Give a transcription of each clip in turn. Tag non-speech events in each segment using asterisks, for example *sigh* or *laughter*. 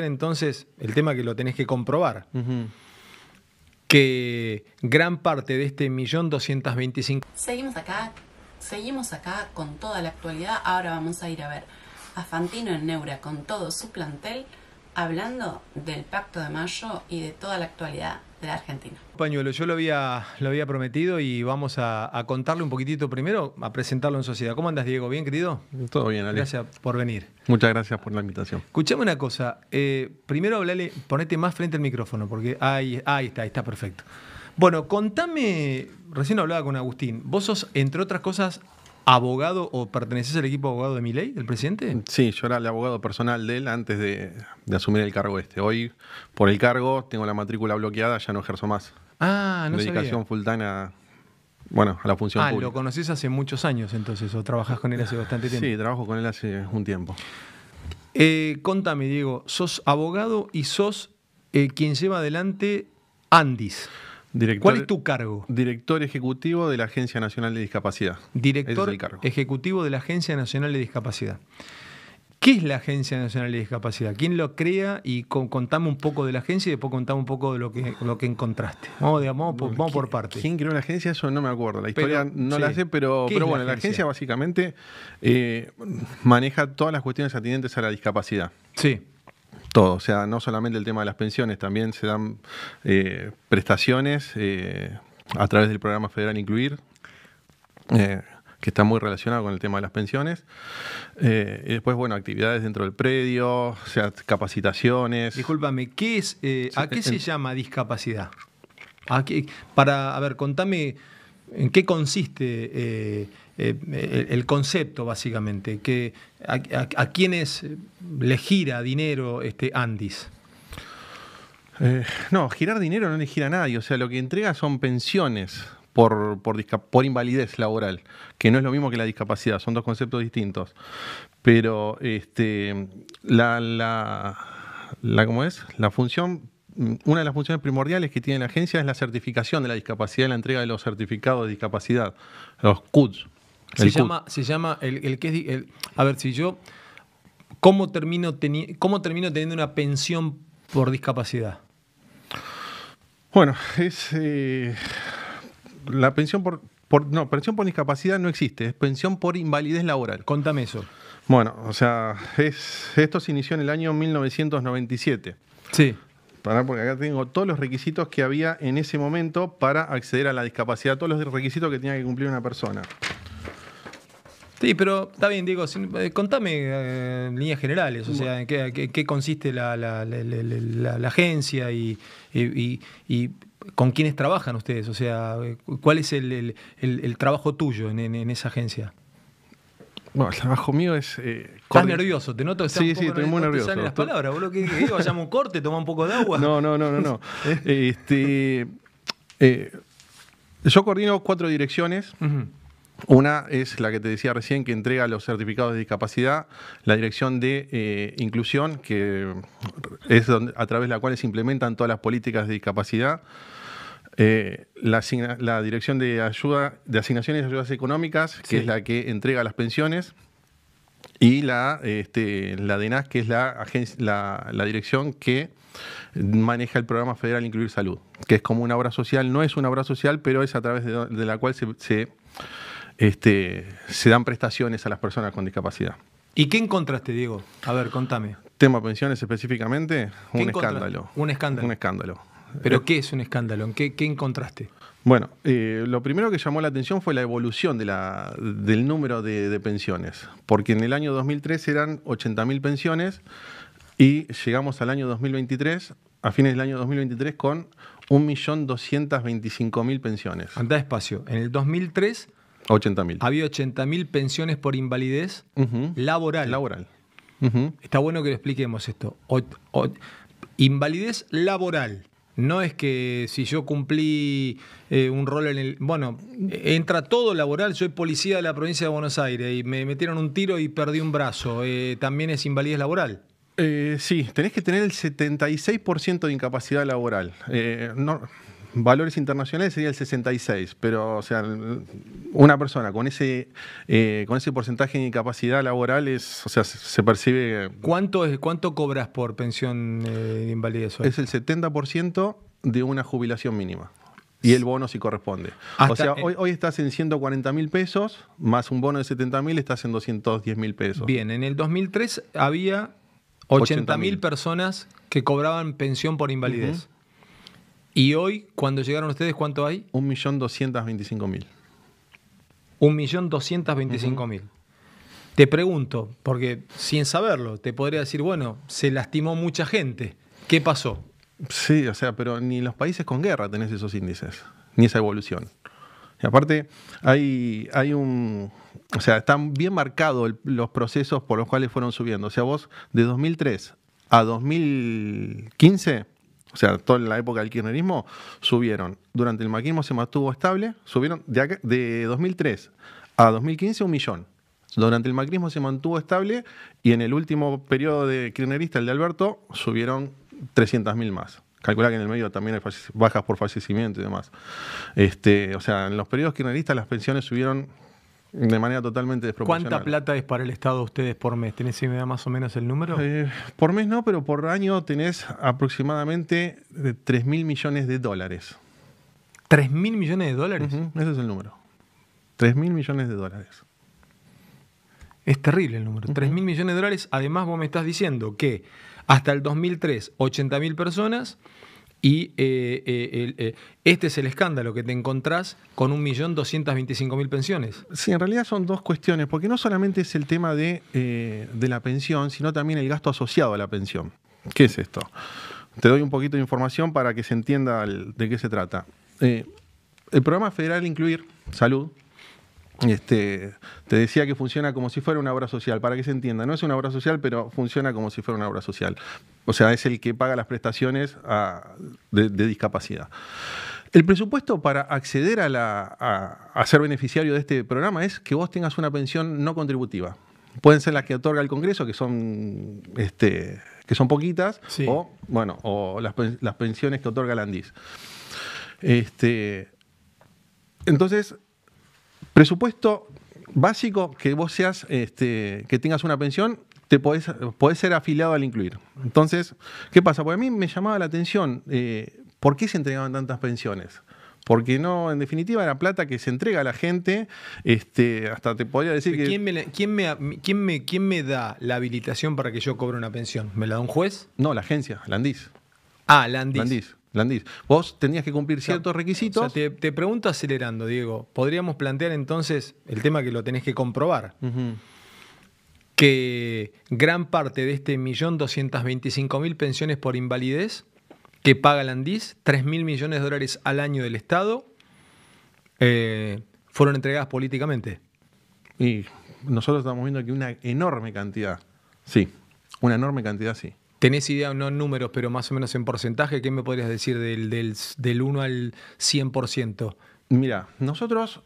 entonces el tema que lo tenés que comprobar. Que gran parte de este millón doscientos veinticinco... Seguimos acá, seguimos acá con toda la actualidad. Ahora vamos a ir a ver a Fantino en Neura con todo su plantel hablando del Pacto de Mayo y de toda la actualidad de la Argentina. Pañuelo, yo lo había, lo había prometido y vamos a, contarle un poquitito primero, a presentarlo en sociedad. ¿Cómo andas, Diego? ¿Bien, querido? Todo bien, Ale. Gracias por venir. Muchas gracias por la invitación. Escuchame una cosa. Eh, primero hablale, ponete más frente al micrófono, porque ahí, ahí está, ahí está perfecto. Bueno, contame, recién hablaba con Agustín, vos sos, entre otras cosas, abogado o perteneces al equipo abogado de mi ley, del presidente? Sí, yo era el abogado personal de él antes de, asumir el cargo este. Hoy, por el cargo, tengo la matrícula bloqueada, ya no ejerzo más. Ah, no Dedicación sabía. bueno, la función ah, lo conoces hace muchos años entonces, o trabajás con él hace bastante tiempo. Sí, trabajo con él hace un tiempo. Eh, contame, Diego, sos abogado y sos eh, quien lleva adelante Andis. ¿Cuál es tu cargo? Director Ejecutivo de la Agencia Nacional de Discapacidad. Director Ejecutivo de la Agencia Nacional de Discapacidad. ¿Qué es la Agencia Nacional de Discapacidad? ¿Quién lo crea? Y contame un poco de la agencia y después contame un poco de lo que, encontraste. Vamos, digamos, por, vamos por parte. ¿Quién creó la agencia? Eso no me acuerdo. La historia no la sé, pero, bueno, la agencia, básicamente eh, maneja todas las cuestiones atinentes a la discapacidad. Sí todo, o sea, no solamente el tema de las pensiones, también se dan eh, prestaciones eh, a través del programa federal Incluir, eh, que está muy relacionado con el tema de las pensiones. y después, bueno, actividades dentro del predio, o sea, capacitaciones. Disculpame, ¿qué es, ¿a qué se llama discapacidad? Para, a ver, contame ¿En qué consiste eh, eh, el, concepto, básicamente? a, quiénes le gira dinero este Andis? Eh, no, girar dinero no le gira a nadie. O sea, lo que entrega son pensiones por, por, invalidez laboral, que no es lo mismo que la discapacidad, son dos conceptos distintos. Pero este, la, la, es? la función una de las funciones primordiales que tiene la agencia es la certificación de la discapacidad la entrega de los certificados de discapacidad, los CUDs. Se llama, se llama, el, que es. El, a ver, si yo. ¿cómo termino, teniendo una pensión por discapacidad? Bueno, es. Eh, la pensión por, No, pensión por discapacidad no existe, es pensión por invalidez laboral. Contame eso. Bueno, o sea, es, esto se inició en el año 1997. Sí. Para, porque acá tengo todos los requisitos que había en ese momento para acceder a la discapacidad, todos los requisitos que tenía que cumplir una persona. Sí, pero está bien, Diego, eh, contame eh, en líneas generales, o sea, en qué, consiste la, agencia y, con quiénes trabajan ustedes, o sea, eh, cuál es el, trabajo tuyo en esa agencia. Bueno, el trabajo mío es. Eh, Estás nervioso, te noto que Sí, sí, estoy muy nervioso. Salen las palabras, boludo, que digo, un corte, toma un poco de agua. No, no, no, no. no. *laughs* Eh. Eh, este, yo coordino cuatro direcciones. Una es la que te decía recién, que entrega los certificados de discapacidad, la dirección de inclusión, que es donde, a través de la cual se implementan todas las políticas de discapacidad. Eh, la, la, Dirección de Ayuda de Asignaciones y Ayudas Económicas, que es la que entrega las pensiones, y la, este, la DENAS, que es la, la, dirección que maneja el programa federal Incluir Salud, que es como una obra social, no es una obra social, pero es a través de, la cual se, este, se dan prestaciones a las personas con discapacidad. ¿Y qué encontraste, Diego? A ver, contame. Tema pensiones específicamente, un escándalo. Un escándalo. Un escándalo. ¿Pero eh, qué es un escándalo? ¿En qué, qué encontraste? Bueno, eh, lo primero que llamó la atención fue la evolución del número de, pensiones, porque en el año 2003 eran 80.000 pensiones y llegamos al año 2023, a fines del año 2023, con 1.225.000 pensiones. Anda despacio, en el 2003 80.000. había 80.000 pensiones por invalidez laboral. Está bueno que lo expliquemos esto. invalidez laboral. No es que si yo cumplí eh, un rol en el... Bueno, entra todo laboral, soy policía de la provincia de Buenos Aires y me metieron un tiro y perdí un brazo. Eh, ¿También es invalidez laboral? Eh, sí, tenés que tener el 76% de incapacidad laboral. no, valores internacionales sería el 66, pero o sea, una persona con ese, eh, con ese porcentaje de incapacidad laboral es, o sea, se, percibe... ¿Cuánto, es, ¿Cuánto cobras por pensión eh, de invalidez? Hoy? Es el 70% de una jubilación mínima. Y el bono si corresponde. o sea, hoy, hoy estás en 140 mil pesos, más un bono de 70 mil, estás en 210 mil pesos. Bien, en el 2003 había 80 mil personas que cobraban pensión por invalidez. Y hoy, cuando llegaron ustedes, ¿cuánto hay? 1.225.000. 1.225.000. Te pregunto, porque sin saberlo, te podría decir, bueno, se lastimó mucha gente. ¿Qué pasó? Sí, o sea, pero ni los países con guerra tenés esos índices, ni esa evolución. Y aparte, hay, hay un. O sea, están bien marcados los procesos por los cuales fueron subiendo. O sea, vos de 2003 a 2015 o sea, toda la época del kirchnerismo, subieron. Durante el maquismo se mantuvo estable, subieron de, de 2003 a 2015 un millón. Durante el macrismo se mantuvo estable y en el último periodo de kirchnerista, el de Alberto, subieron 300.000 más. Calcula que en el medio también hay bajas por fallecimiento y demás. Este, o sea, en los periodos kirchneristas las pensiones subieron de manera totalmente desproporcionada. ¿Cuánta plata es para el Estado ustedes por mes? ¿Tenés idea más o menos el número? Eh, por mes no, pero por año tenés aproximadamente 3 mil millones de dólares. ¿3 mil millones de dólares? ese es el número. 3.000 mil millones de dólares. Es terrible el número. 3.000 mil millones de dólares. Además, vos me estás diciendo que hasta el 2003, 80.000 mil personas y eh, eh, eh, este es el escándalo que te encontrás con 1.225.000 pensiones. Sí, en realidad son dos cuestiones, porque no solamente es el tema de, la pensión, sino también el gasto asociado a la pensión. ¿Qué es esto? Te doy un poquito de información para que se entienda de qué se trata. el programa federal Incluir Salud este, te decía que funciona como si fuera una obra social, para que se entienda, no es una obra social, pero funciona como si fuera una obra social. O sea, es el que paga las prestaciones ah, de, discapacidad. El presupuesto para acceder a, la, a, ser beneficiario de este programa es que vos tengas una pensión no contributiva. Pueden ser las que otorga el Congreso, que son este, que son poquitas, o, bueno, o las, pensiones que otorga la Andis. Este, entonces, Presupuesto básico que vos seas, este, que tengas una pensión, te podés, ser afiliado al incluir. Entonces, ¿qué pasa? Porque a mí me llamaba la atención eh, por qué se entregaban tantas pensiones. Porque no, en definitiva, la plata que se entrega a la gente, este, hasta te podría decir que. ¿Quién me, quién, me, quién, me, da la habilitación para que yo cobre una pensión? ¿Me la da un juez? No, la agencia, la Ah, la Landis. Vos tenías que cumplir ciertos requisitos. te, pregunto acelerando, Diego. Podríamos plantear entonces el tema que lo tenés que comprobar. Que gran parte de este millón doscientos veinticinco mil pensiones por invalidez que paga Landis, tres mil millones de dólares al año del Estado, eh, fueron entregadas políticamente. Y nosotros estamos viendo que una enorme cantidad, sí, una enorme cantidad, sí. ¿Tenés idea, no en números, pero más o menos en porcentaje? ¿Qué me podrías decir del, del, del 1 al 100%? Mira, nosotros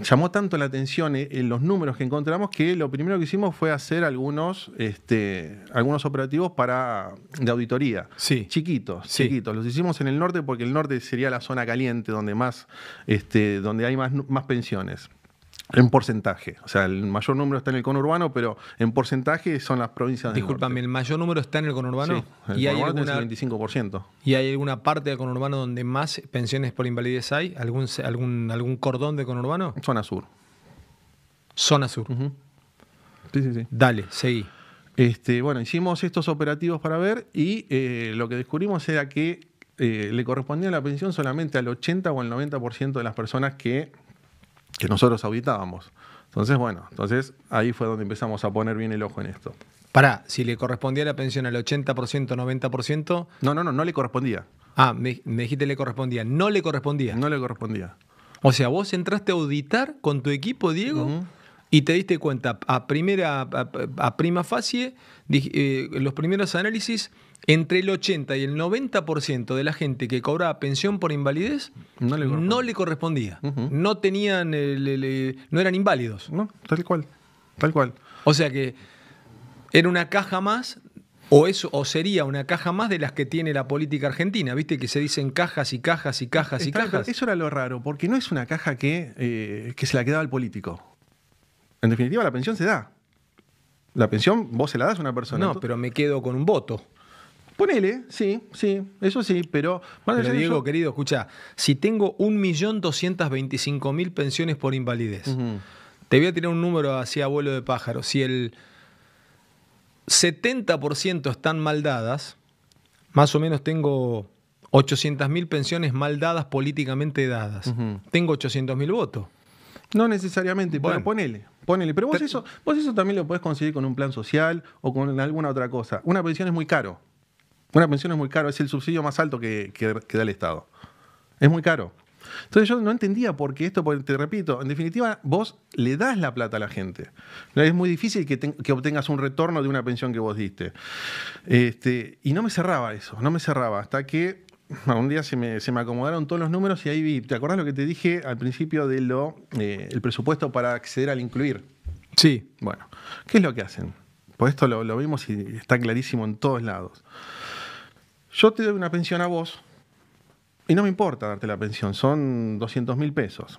llamó tanto la atención eh, en los números que encontramos que lo primero que hicimos fue hacer algunos, este, algunos operativos para, de auditoría. Sí. Chiquitos, chiquitos. Los hicimos en el norte porque el norte sería la zona caliente donde, más, este, donde hay más, más pensiones. En porcentaje, o sea, el mayor número está en el conurbano, pero en porcentaje son las provincias del Disculpame, ¿el mayor número está en el conurbano? ¿Y conurbano hay alguna, el 25%. ¿Y hay alguna parte de conurbano donde más pensiones por invalidez hay? ¿Algún, algún, algún cordón de conurbano? Zona sur. Zona sur. Sí, sí, sí. Dale, seguí. Este, bueno, hicimos estos operativos para ver y eh, lo que descubrimos era que eh, le correspondía la pensión solamente al 80 o al 90% de las personas que que nosotros auditábamos. Entonces, bueno, entonces ahí fue donde empezamos a poner bien el ojo en esto. Pará, si le correspondía la pensión al 80%, 90%. No, no, no, no le correspondía. Ah, me, dijiste le correspondía. No le correspondía. No le correspondía. O sea, vos entraste a auditar con tu equipo, Diego, y te diste cuenta, a primera, a, prima facie, eh, los primeros análisis entre el 80 y el 90% de la gente que cobraba pensión por invalidez no le, correspondía. No tenían, no eran inválidos. tal cual, tal cual. O sea que era una caja más o, eso, sería una caja más de las que tiene la política argentina, ¿viste? Que se dicen cajas y cajas y cajas y cajas. Eso era lo raro, porque no es una caja que, eh, que se la quedaba al político. En definitiva, la pensión se da. La pensión vos se la das a una persona. No, pero me quedo con un voto. Ponele, sí, sí, eso sí, pero... Bueno, pero Diego, querido, escucha, si tengo 1.225.000 pensiones por invalidez, te voy a tirar un número así vuelo de pájaro, si el 70% están mal dadas, más o menos tengo 800.000 pensiones mal dadas, políticamente dadas, tengo tengo 800.000 votos. No necesariamente, bueno. pero ponele, ponele. Pero vos eso, vos eso también lo podés conseguir con un plan social o con alguna otra cosa. Una pensión es muy caro. Una pensión es muy caro, es el subsidio más alto que, da el Estado. Es muy caro. Entonces yo no entendía por qué esto, porque te repito, en definitiva vos le das la plata a la gente. Es muy difícil que, obtengas un retorno de una pensión que vos diste. Este, y no me cerraba eso, no me cerraba, hasta que ah, un día se me, acomodaron todos los números y ahí vi, ¿te acordás lo que te dije al principio del eh, presupuesto para acceder al incluir? Sí. Bueno, ¿qué es lo que hacen? Pues esto lo vimos y está clarísimo en todos lados. Yo te doy una pensión a vos y no me importa darte la pensión, son 200 mil pesos.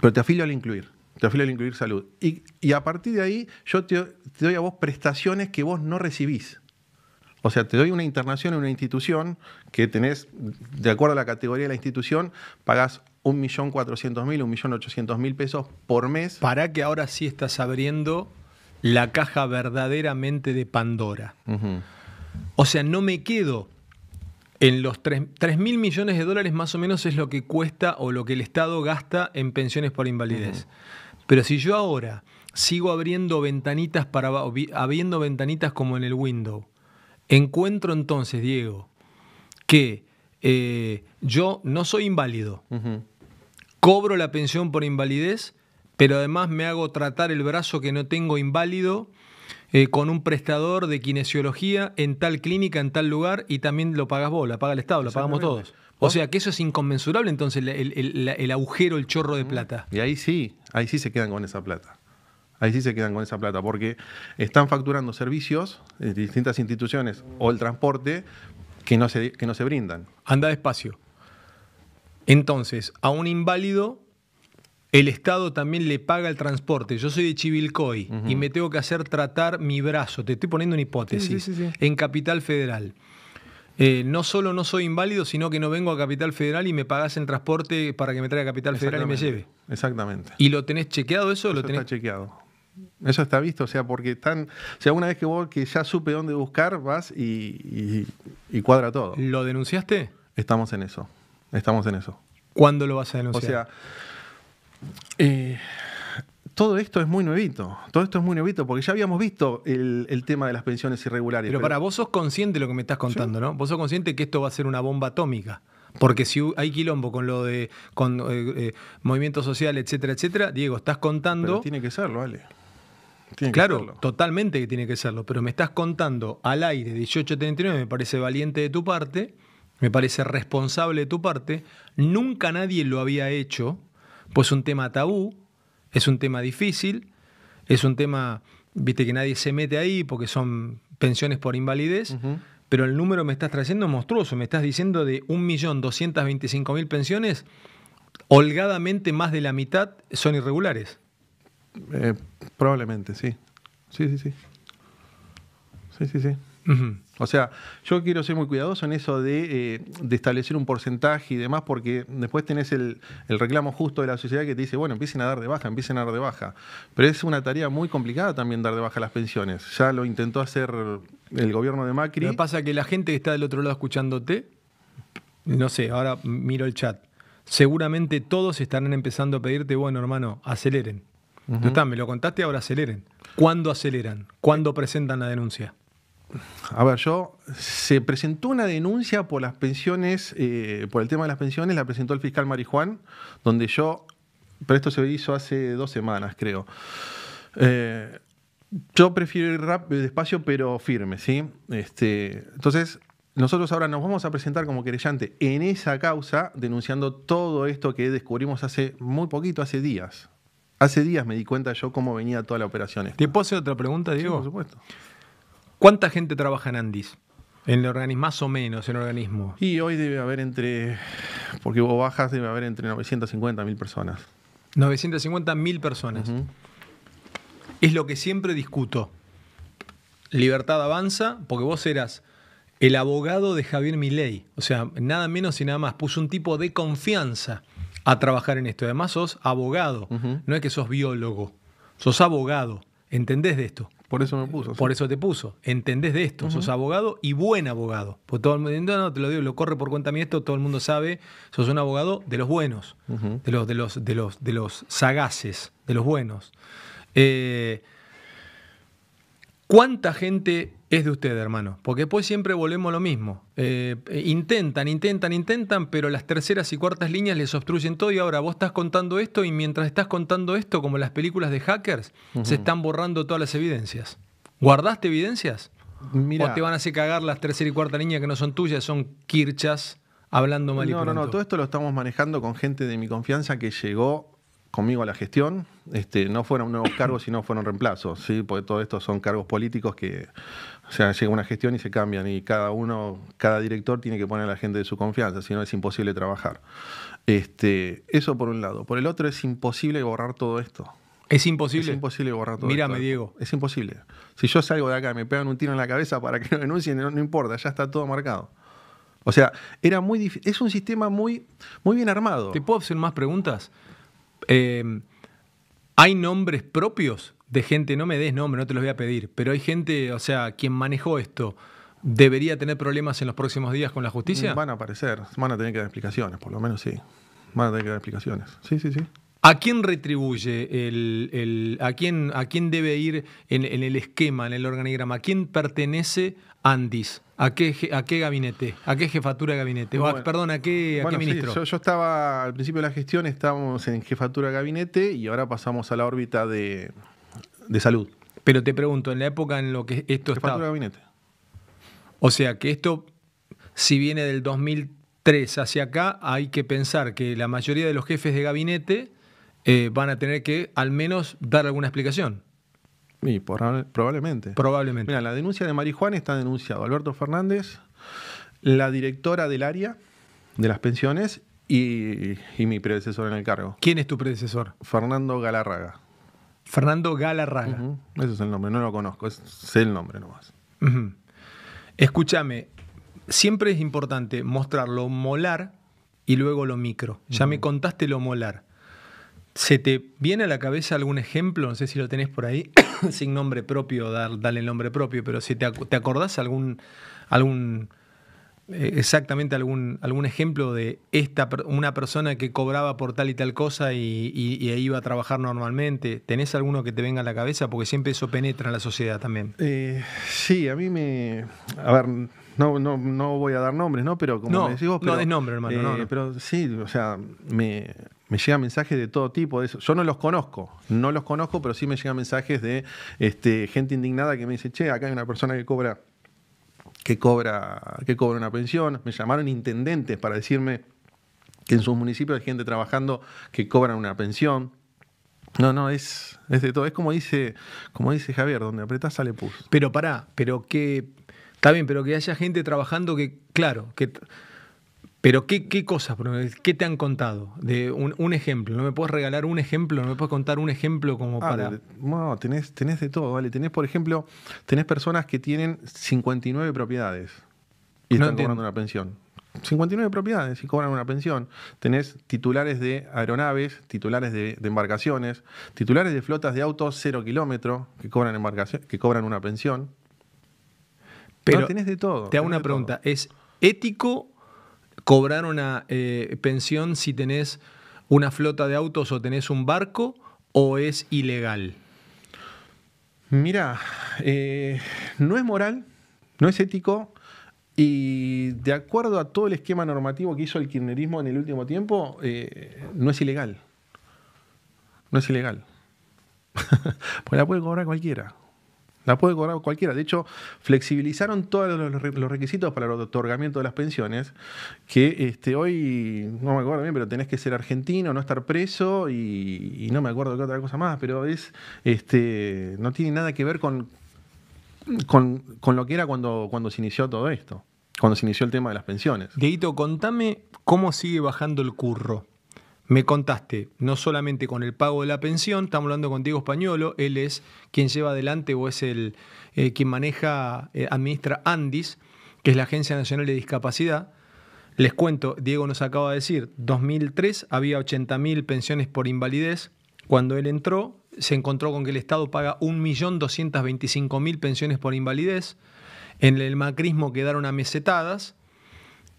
Pero te afilo al incluir, te afilo al incluir salud. Y, a partir de ahí yo te, doy a vos prestaciones que vos no recibís. O sea, te doy una internación en una institución que tenés, de acuerdo a la categoría de la institución, pagás 1.400.000, 1.800.000 pesos por mes. Para que ahora sí estás abriendo la caja verdaderamente de Pandora. O sea, no me quedo en los 3, mil millones de dólares más o menos es lo que cuesta o lo que el Estado gasta en pensiones por invalidez. Pero si yo ahora sigo abriendo ventanitas para abriendo ventanitas como en el window, encuentro entonces, Diego, que eh, yo no soy inválido, cobro la pensión por invalidez, pero además me hago tratar el brazo que no tengo inválido eh, con un prestador de kinesiología en tal clínica, en tal lugar, y también lo pagas vos, la paga el Estado, la pagamos todos. O sea que eso es inconmensurable entonces el, agujero, el chorro de plata. Y ahí sí, ahí sí se quedan con esa plata. Ahí sí se quedan con esa plata, porque están facturando servicios de distintas instituciones o el transporte que no se, que no se brindan. Anda despacio. Entonces, a un inválido el Estado también le paga el transporte. Yo soy de Chivilcoy y me tengo que hacer tratar mi brazo. Te estoy poniendo una hipótesis. en Capital Federal. Eh, no solo no soy inválido, sino que no vengo a Capital Federal y me pagas en transporte para que me traiga a Capital Federal y me lleve. Exactamente. ¿Y lo tenés chequeado eso? eso lo tenés... Está chequeado. Eso está visto, o sea, porque tan, O sea, una vez que vos que ya supe dónde buscar, vas y, y cuadra todo. ¿Lo denunciaste? Estamos en eso. Estamos en eso. ¿Cuándo lo vas a denunciar? O sea, eh, todo esto es muy nuevito, todo esto es muy nuevito, porque ya habíamos visto el, tema de las pensiones irregulares. Pero, para vos sos consciente de lo que me estás contando, ¿no? Vos sos consciente que esto va a ser una bomba atómica. Porque si hay quilombo con lo de con, eh, eh, movimiento social, etcétera, etcétera, Diego, estás contando. tiene que serlo, Ale. claro, totalmente que tiene que serlo. Pero me estás contando al aire 1839, me parece valiente de tu parte, me parece responsable de tu parte. Nunca nadie lo había hecho pues un tema tabú, es un tema difícil, es un tema, viste que nadie se mete ahí porque son pensiones por invalidez, pero el número me estás trayendo monstruoso, me estás diciendo de 1.225.000 pensiones, holgadamente más de la mitad son irregulares. Eh, probablemente, sí. Sí, sí, sí. Sí, sí, sí. O sea, yo quiero ser muy cuidadoso en eso de, eh, establecer un porcentaje y demás, porque después tenés el, reclamo justo de la sociedad que te dice, bueno, empiecen a dar de baja, empiecen a dar de baja. Pero es una tarea muy complicada también dar de baja las pensiones. Ya lo intentó hacer el gobierno de Macri. Lo que pasa es que la gente que está del otro lado escuchándote, no sé, ahora miro el chat, seguramente todos estarán empezando a pedirte, bueno, hermano, aceleren. me lo contaste, ahora aceleren. ¿Cuándo aceleran? ¿Cuándo presentan la denuncia? a ver, yo se presentó una denuncia por las pensiones, eh, por el tema de las pensiones, la presentó el fiscal Marijuán, donde yo, pero esto se hizo hace dos semanas, creo. Eh, yo prefiero ir rápido, despacio, pero firme, ¿sí? Este, entonces, nosotros ahora nos vamos a presentar como querellante en esa causa, denunciando todo esto que descubrimos hace muy poquito, hace días. Hace días me di cuenta yo cómo venía toda la operación. Esta. ¿Te puedo hacer otra pregunta, Diego? Sí, por supuesto. ¿Cuánta gente trabaja en Andis? En el organismo, más o menos, en el organismo. Y hoy debe haber entre, porque vos bajas, debe haber entre 950 mil personas. 950 mil personas. Es lo que siempre discuto. Libertad avanza, porque vos eras el abogado de Javier Milei. O sea, nada menos y nada más. Puso un tipo de confianza a trabajar en esto. Además, sos abogado. No es que sos biólogo. Sos abogado. ¿Entendés de esto? Por eso me puso. Por eso te puso. Entendés de esto, sos abogado y buen abogado. Porque todo el mundo, no, te lo digo, lo corre por cuenta mía esto, todo el mundo sabe, sos un abogado de los buenos, de, los, de, los, de, los, de los sagaces, de los buenos. Eh, ¿Cuánta gente es de usted, hermano. Porque después siempre volvemos lo mismo. Eh, eh, intentan, intentan, intentan, pero las terceras y cuartas líneas les obstruyen todo. Y ahora vos estás contando esto y mientras estás contando esto, como las películas de hackers, se están borrando todas las evidencias. ¿Guardaste evidencias? Mira, o te van a hacer cagar las tercera y cuarta línea que no son tuyas, son kirchas hablando mal y No, no, no. Todo esto lo estamos manejando con gente de mi confianza que llegó conmigo a la gestión. Este, no fueron nuevos cargos, sino fueron reemplazos, ¿sí? porque todo esto son cargos políticos que, o sea, llega una gestión y se cambian y cada uno, cada director tiene que poner a la gente de su confianza, si no es imposible trabajar. Este, eso por un lado. Por el otro es imposible borrar todo esto. Es imposible. Es imposible borrar todo. Mírame, Diego. Es imposible. Si yo salgo de acá y me pegan un tiro en la cabeza para que *laughs* no denuncien, no, importa, ya está todo marcado. O sea, era muy difícil es un sistema muy, muy bien armado. ¿Te puedo hacer más preguntas? Em, hay nombres propios de gente, no me des nombre, no te los voy a pedir, pero hay gente, o sea, quien manejó esto, ¿debería tener problemas en los próximos días con la justicia? Mm, van a aparecer, van a tener que dar explicaciones, por lo menos sí. Van a tener que dar explicaciones. Sí, sí, sí. ¿A quién retribuye? El, a, quién, ¿A debe ir en, en, el esquema, en el organigrama? ¿A quién pertenece Andis? ¿A qué, ¿A qué gabinete? ¿A qué jefatura de gabinete? perdón, ¿a qué, ministro? yo, estaba, al principio de la gestión estábamos en jefatura de gabinete y ahora pasamos a la órbita de, salud. Pero te pregunto, en la época en lo que esto jefatura de gabinete. O sea, que esto, si viene del 2003 hacia acá, hay que pensar que la mayoría de los jefes de gabinete eh, van a tener que al menos dar alguna explicación. Y probablemente. Probablemente. Mira, la denuncia de marijuana está denunciado Alberto Fernández, la directora del área de las pensiones y, mi predecesor en el cargo. ¿Quién es tu predecesor? Fernando Galarraga. Fernando Galarraga. Ese es el nombre, no lo conozco, es, el nombre nomás. Escúchame, siempre es importante mostrar lo molar y luego lo micro. Ya me contaste lo molar. ¿Se te viene a la cabeza algún ejemplo? No sé si lo tenés por ahí. *coughs* *laughs* sin nombre propio, dar, darle el nombre propio, pero si te, te acordás algún, algún eh, exactamente algún, algún ejemplo de esta, una persona que cobraba por tal y tal cosa y, y, iba a trabajar normalmente, ¿tenés alguno que te venga a la cabeza? Porque siempre eso penetra en la sociedad también. Eh, sí, a mí me... A ver, no, voy a dar nombres, ¿no? Pero como no, me decís vos, no es nombre, hermano. Eh, no. Pero sí, o sea, me me llegan mensajes de todo tipo de eso. Yo no los conozco, no los conozco, pero sí me llegan mensajes de este, gente indignada que me dice, che, acá hay una persona que cobra, que cobra, que cobra una pensión. Me llamaron intendentes para decirme que en sus municipios hay gente trabajando que cobran una pensión. No, no, es, es de todo. Es como dice, como dice Javier, donde apretás sale pus. Pero pará, pero que. Está bien, pero que haya gente trabajando que, claro, que pero ¿qué, cosas, qué te han contado? De un, ejemplo, ¿no me puedes regalar un ejemplo? ¿No me puedes contar un ejemplo como ah, para...? No, tenés, tenés de todo, ¿vale? Tenés, por ejemplo, tenés personas que tienen 59 propiedades y están cobrando una pensión. 59 propiedades y cobran una pensión. Tenés titulares de aeronaves, titulares de, embarcaciones, titulares de flotas de autos cero kilómetro que cobran, embarcaciones, que cobran una pensión. Pero tenés de todo. Te hago una pregunta, ¿es ético cobrar una eh, pensión si tenés una flota de autos o tenés un barco o es ilegal? Mira, eh, no es moral, no es ético y de acuerdo a todo el esquema normativo que hizo el kirchnerismo en el último tiempo, eh, no es ilegal. No es ilegal. *laughs* pues la puede cobrar cualquiera. La puede cobrar cualquiera. De hecho, flexibilizaron todos los requisitos para el otorgamiento de las pensiones, que este, hoy, no me acuerdo bien, pero tenés que ser argentino, no estar preso y, no me acuerdo qué otra cosa más, pero es, este, no tiene nada que ver con, con, lo que era cuando, cuando se inició todo esto, cuando se inició el tema de las pensiones. Deito, contame cómo sigue bajando el curro. Me contaste, no solamente con el pago de la pensión, estamos hablando con Diego Españolo, él es quien lleva adelante o es el eh, quien maneja, eh, administra Andis, que es la Agencia Nacional de Discapacidad. Les cuento, Diego nos acaba de decir, 2003 había 80.000 pensiones por invalidez. Cuando él entró, se encontró con que el Estado paga 1.225.000 pensiones por invalidez. En el macrismo quedaron amesetadas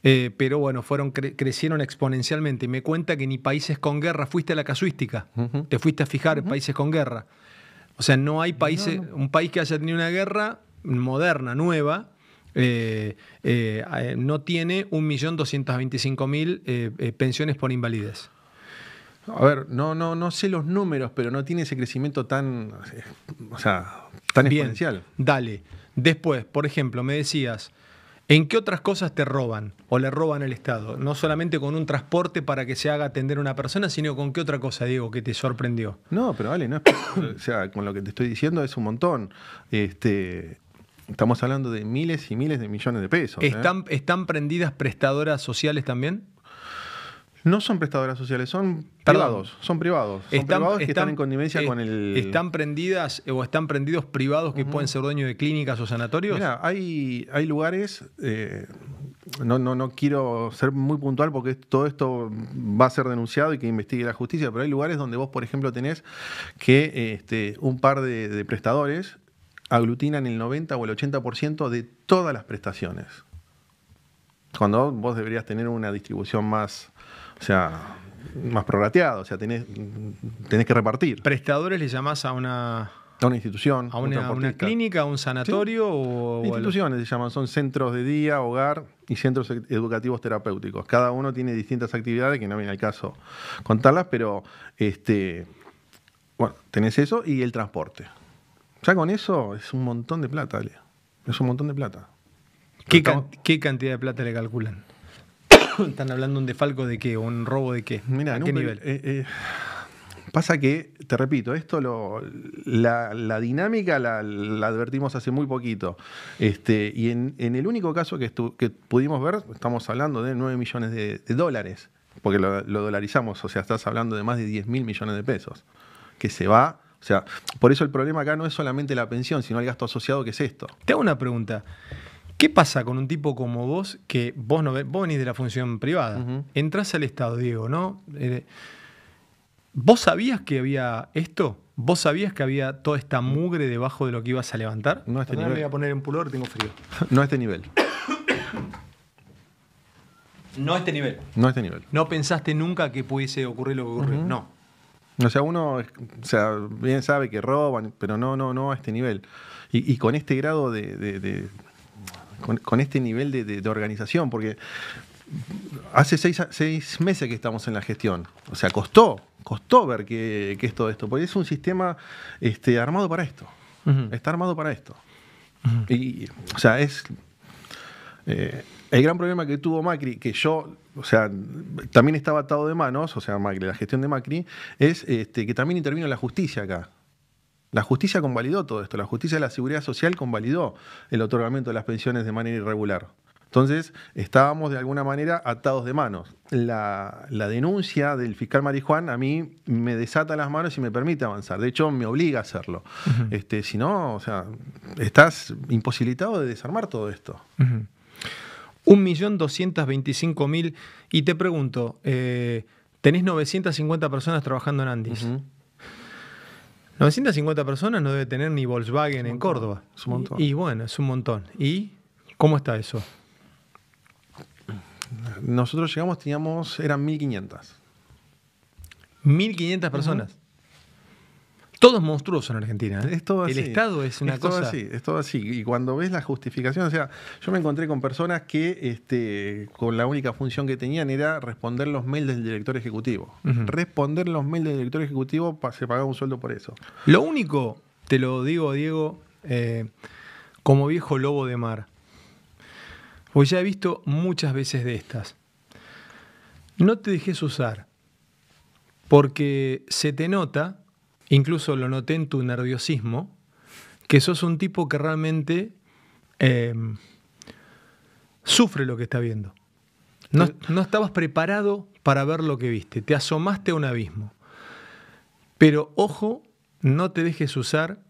eh, pero bueno, fueron crecieron exponencialmente. Me cuenta que ni países con guerra fuiste a la casuística, te fuiste a fijar en países con guerra. O sea, no hay países, un país que haya tenido una guerra moderna, nueva, eh, eh, no tiene 1.225.000 pensiones por invalidez. A ver, no, no, no sé los números, pero no tiene ese crecimiento tan, sea, tan exponencial. Dale. Después, por ejemplo, me decías, ¿En qué otras cosas te roban o le roban al Estado? No solamente con un transporte para que se haga atender a una persona, sino con qué otra cosa, Diego, que te sorprendió. No, pero vale, no, *coughs* sea, con lo que te estoy diciendo es un montón. Este, estamos hablando de miles y miles de millones de pesos. ¿Están, ¿eh? ¿están prendidas prestadoras sociales también? No son prestadoras sociales, son privados. Son privados. Son están, privados que están, en connivencia eh, con el. Están prendidas eh, o están prendidos privados que pueden ser dueños de clínicas o sanatorios. Mira, hay, hay lugares. Eh, no, no, no quiero ser muy puntual porque todo esto va a ser denunciado y que investigue la justicia, pero hay lugares donde vos, por ejemplo, tenés que este, un par de, de prestadores aglutinan el 90 o el 80% de todas las prestaciones. Cuando vos deberías tener una distribución más o sea, más prorrateado, o sea, tenés, que repartir. ¿Prestadores le llamás a una, a una institución. ¿A una, clínica, a un sanatorio? Instituciones se llaman, son centros de día, hogar y centros e-, educativos terapéuticos. Cada uno tiene distintas actividades que no viene al caso contarlas, pero este, bueno, tenés eso y el transporte. Ya con eso es un montón de plata, Ale. Es un montón de plata. ¿Qué cantidad de plata le calculan? *coughs* están hablando un defalco de qué, un robo de qué. Mira, qué nivel? Eh, eh, pasa que, te repito, esto lo, la, dinámica la, advertimos hace muy poquito. Este, y en, el único caso que, pudimos ver, estamos hablando de 9 millones de, dólares, porque lo, lo, dolarizamos, o sea, estás hablando de más de 10 mil millones de pesos, que se va. O sea, por eso el problema acá no es solamente la pensión, sino el gasto asociado que es esto. Te hago una pregunta. ¿Qué pasa con un tipo como vos que vos no vos venís de la función privada? entras Entrás al Estado, Diego, ¿no? Eh, ¿Vos sabías que había esto? ¿Vos sabías que había toda esta mm. mugre debajo de lo que ibas a levantar? No a este nivel. Me voy a poner en pulor, tengo frío. *laughs* No a este nivel. No a este nivel. No a este nivel. No pensaste nunca que pudiese ocurrir lo que ocurrió. No. O sea, uno bien sabe que roban, pero no, no, no a este nivel. Y, con este grado de, con, este nivel de, organización, porque hace seis, meses que estamos en la gestión. O sea, costó, costó ver que es todo esto. Porque es un sistema este, armado para esto. Está armado para esto. Y, o sea, es. Eh, el gran problema que tuvo Macri, que yo, o sea, también estaba atado de manos, o sea, Macri, la gestión de Macri, es este, que también intervino la justicia acá. La justicia convalidó todo esto, la justicia de la seguridad social convalidó el otorgamiento de las pensiones de manera irregular. Entonces, estábamos de alguna manera atados de manos. La, denuncia del fiscal Marijuan a mí me desata las manos y me permite avanzar. De hecho, me obliga a hacerlo. este, si no, o sea, estás imposibilitado de desarmar todo esto. Un doscientos veinticinco mil. Y te pregunto, eh, tenés 950 personas trabajando en Andis. 950 personas no debe tener ni Volkswagen en Córdoba. Es un montón. Y, bueno, es un montón. ¿Y cómo está eso? Nosotros llegamos, teníamos, eran 1500. 1500 personas. Todo es monstruoso en Argentina. ¿eh? El Estado es una es cosa. así, es todo así. Y cuando ves la justificación, o sea, yo me encontré con personas que este, con la única función que tenían era responder los mails del director ejecutivo. Responder los mails del director ejecutivo se pagaba un sueldo por eso. Lo único, te lo digo, Diego, eh, como viejo lobo de mar. Pues ya he visto muchas veces de estas. No te dejes usar, porque se te nota Incluso lo noté en tu nerviosismo, que sos un tipo que realmente em, sufre lo que está viendo. Eh. No, estabas preparado para ver lo que viste, te asomaste a un abismo. Pero ojo, no te dejes usar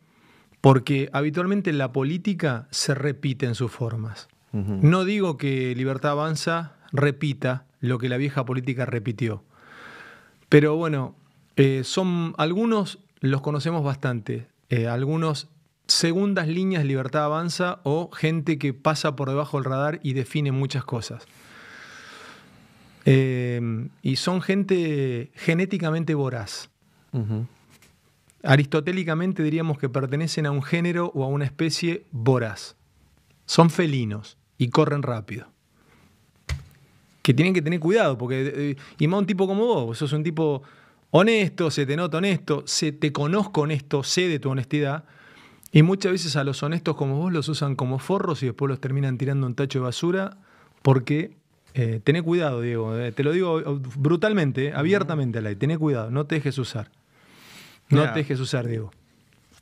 porque habitualmente la política se repite en sus formas. No digo que Libertad Avanza repita lo que la vieja política repitió. Pero bueno, eh, son algunos los conocemos bastante. Eh, algunos segundas líneas Libertad Avanza o gente que pasa por debajo del radar y define muchas cosas. Eh, y son gente genéticamente voraz. Aristotélicamente diríamos que pertenecen a un género o a una especie voraz. Son felinos y corren rápido. Que tienen que tener cuidado, porque. Eh, y más un tipo como vos, sos un tipo honesto, se te nota honesto, se te conozco honesto, sé de tu honestidad. Y muchas veces a los honestos como vos los usan como forros y después los terminan tirando un tacho de basura porque eh, cuidado, Diego, eh, te lo digo eh, brutalmente, eh, abiertamente al aire, tené cuidado, no te dejes usar. No te dejes usar, Diego.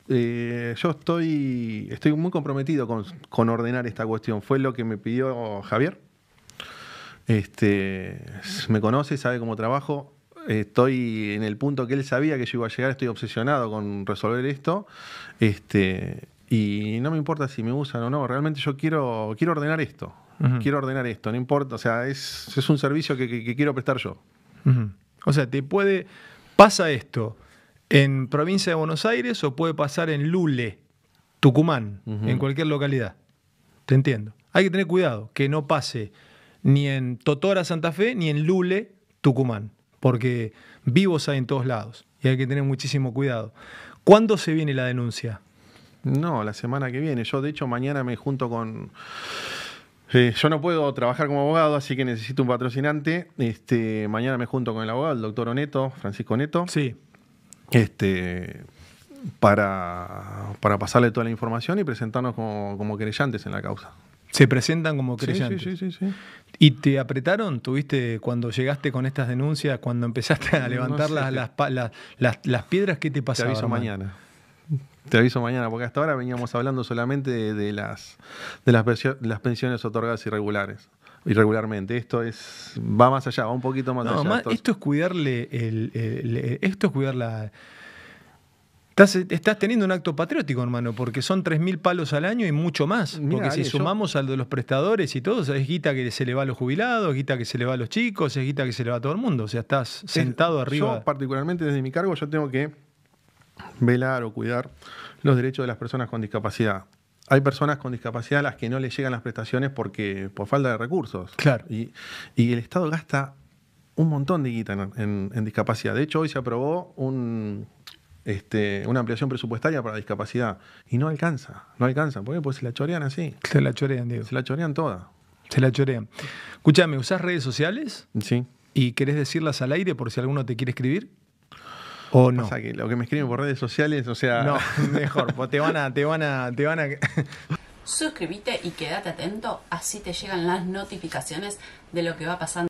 yo estoy, estoy muy comprometido con, ordenar esta cuestión. Fue lo que me pidió Javier. Este, me conoce, sabe cómo trabajo estoy en el punto que él sabía que yo iba a llegar, estoy obsesionado con resolver esto. Este, y no me importa si me usan o no, realmente yo quiero, quiero ordenar esto. Quiero ordenar esto, no importa, o sea, es, un servicio que, quiero prestar yo. O sea, te puede, pasa esto en provincia de Buenos Aires o puede pasar en Lule, Tucumán, en cualquier localidad. Te entiendo. Hay que tener cuidado que no pase ni en Totora, Santa Fe, ni en Lule, Tucumán porque vivos hay en todos lados y hay que tener muchísimo cuidado. ¿Cuándo se viene la denuncia? No, la semana que viene. Yo, de hecho, mañana me junto con... Eh, yo no puedo trabajar como abogado, así que necesito un patrocinante. Este, mañana me junto con el abogado, el doctor Oneto, Francisco Neto. Sí. Este, para, para pasarle toda la información y presentarnos como, como querellantes en la causa. Se presentan como creyentes. Sí, sí, sí, ¿Y te apretaron? ¿Tuviste cuando llegaste con estas denuncias, cuando empezaste a levantar las, las, piedras, qué te pasó? Te aviso mañana. Te aviso mañana, porque hasta ahora veníamos hablando solamente de, las, las, pensiones otorgadas irregulares irregularmente. Esto es va más allá, va un poquito más allá. esto es cuidarle esto es cuidar la, Estás, teniendo un acto patriótico, hermano, porque son 3.000 palos al año y mucho más. porque si sumamos al de los prestadores y todo, es guita que se le va a los jubilados, es guita que se le va a los chicos, es guita que se le va a todo el mundo. O sea, estás sentado arriba. Yo, particularmente desde mi cargo, yo tengo que velar o cuidar los derechos de las personas con discapacidad. Hay personas con discapacidad a las que no les llegan las prestaciones porque por falta de recursos. Claro. Y, y el Estado gasta un montón de guita en discapacidad. De hecho, hoy se aprobó un este, una ampliación presupuestaria para discapacidad. Y no alcanza, no alcanza. ¿Por qué? Pues se la chorean así. Se la chorean, Diego. Se la chorean toda. Se la chorean. Escúchame, ¿usás redes sociales? Sí. ¿Y querés decirlas al aire por si alguno te quiere escribir? ¿O no? que lo que me escriben por redes sociales, o sea. No, *laughs* mejor, pues te van a, te van a, te van a. Suscríbete y quédate atento, así te llegan las notificaciones de lo que va pasando.